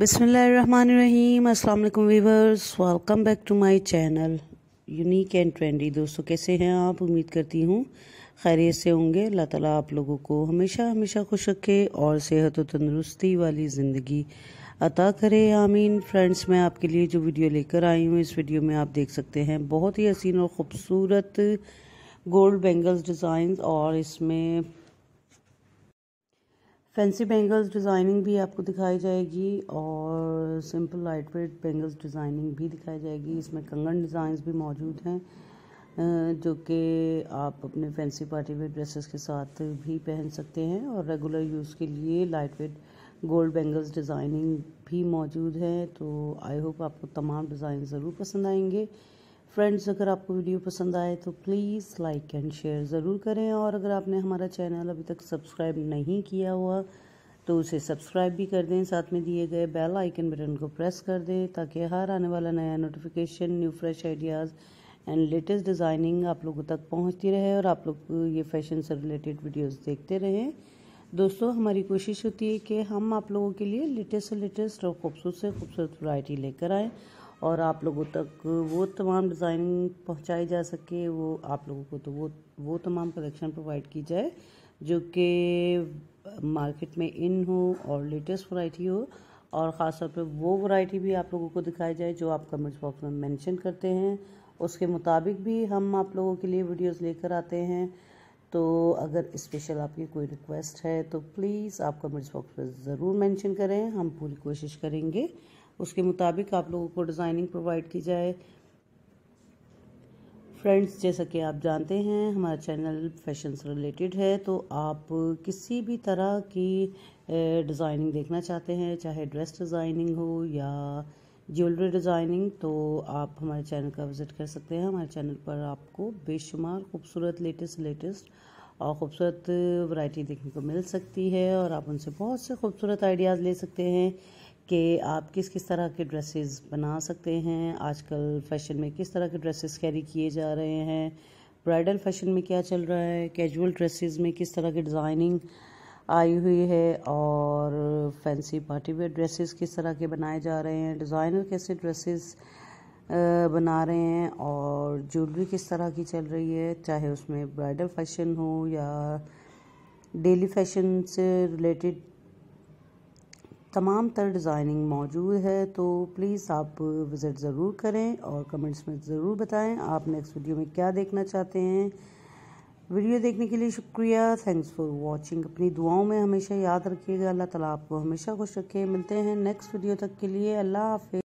बिसमीम अल्लाम viewers welcome back to my channel unique and trendy दोस्तों कैसे हैं आप उम्मीद करती हूँ खैरियत से होंगे अल्लाह ताला आप लोगों को हमेशा हमेशा खुश रखे और सेहत व तंदरुस्ती वाली ज़िंदगी अता करे आमीन फ्रेंड्स मैं आपके लिए जो वीडियो लेकर आई हूँ इस वीडियो में आप देख सकते हैं बहुत ही हसीन और ख़ूबसूरत गोल्ड बेंगल्स डिज़ाइन और इसमें फैंसी बैंगल्स डिज़ाइनिंग भी आपको दिखाई जाएगी और simple light weight bangles designing भी दिखाई जाएगी इसमें कंगन डिज़ाइंस भी मौजूद हैं जो कि आप अपने फैंसी पार्टी वेयर ड्रेसेस के साथ भी पहन सकते हैं और रेगुलर यूज़ के लिए light weight gold bangles designing भी मौजूद है तो आई होप आपको तमाम डिज़ाइन ज़रूर पसंद आएंगे फ्रेंड्स अगर आपको वीडियो पसंद आए तो प्लीज़ लाइक एंड शेयर ज़रूर करें और अगर आपने हमारा चैनल अभी तक सब्सक्राइब नहीं किया हुआ तो उसे सब्सक्राइब भी कर दें साथ में दिए गए बेल आइकन बटन को प्रेस कर दें ताकि हर आने वाला नया notification new fresh ideas and latest designing आप लोगों तक पहुंचती रहे और आप लोग ये फैशन से रिलेटेड वीडियोस देखते रहें दोस्तों हमारी कोशिश होती है कि हम आप लोगों के लिए लेटेस्ट से लेटेस्ट और खूबसूरत से खूबसूरत वैरायटी लेकर आएँ और आप लोगों तक वो तमाम डिज़ाइन पहुंचाई जा सके वो आप लोगों को तो वो वो तमाम कलेक्शन प्रोवाइड की जाए जो कि मार्केट में इन हो और लेटेस्ट वैरायटी हो और ख़ास तौर पे वो वैरायटी भी आप लोगों को दिखाई जाए जो आप कमेंट्स बॉक्स में मेंशन करते हैं उसके मुताबिक भी हम आप लोगों के लिए वीडियोस लेकर आते हैं तो अगर स्पेशल आपकी कोई रिक्वेस्ट है तो प्लीज़ आप कमेंट्स बॉक्स में ज़रूर मेंशन करें हम पूरी कोशिश करेंगे उसके मुताबिक आप लोगों को डिज़ाइनिंग प्रोवाइड की जाए फ्रेंड्स जैसा कि आप जानते हैं हमारा चैनल फैशन से रिलेटेड है तो आप किसी भी तरह की डिज़ाइनिंग देखना चाहते हैं चाहे ड्रेस डिज़ाइनिंग हो या ज्वेलरी डिज़ाइनिंग तो आप हमारे चैनल का विज़िट कर सकते हैं हमारे चैनल पर आपको बेशुमार खूबसूरत लेटेस्ट लेटेस्ट और ख़ूबसूरत वैरायटी देखने को मिल सकती है और आप उनसे बहुत से खूबसूरत आइडियाज़ ले सकते हैं कि आप किस किस तरह के ड्रेसेस बना सकते हैं आजकल फैशन में किस तरह के ड्रेसेस कैरी किए जा रहे हैं ब्राइडल फैशन में क्या चल रहा है कैजुअल ड्रेसेस में किस तरह की डिज़ाइनिंग आई हुई है और फैंसी पार्टी वेयर ड्रेसेस किस तरह के बनाए जा रहे हैं डिज़ाइनर कैसे ड्रेसेस बना रहे हैं और ज्वेलरी किस तरह की चल रही है चाहे उसमें ब्राइडल फैशन हो या डेली फैशन से रिलेटेड तमाम तर डिज़ाइनिंग मौजूद है तो प्लीज़ आप विज़िट ज़रूर करें और कमेंट्स में ज़रूर बताएं आप नेक्स्ट वीडियो में क्या देखना चाहते हैं वीडियो देखने के लिए शुक्रिया थैंक्स फॉर वॉचिंग अपनी दुआओं में हमेशा याद रखिएगा अल्लाह ताला आपको हमेशा खुश रखे मिलते हैं नेक्स्ट वीडियो तक के लिए अल्लाह हाफि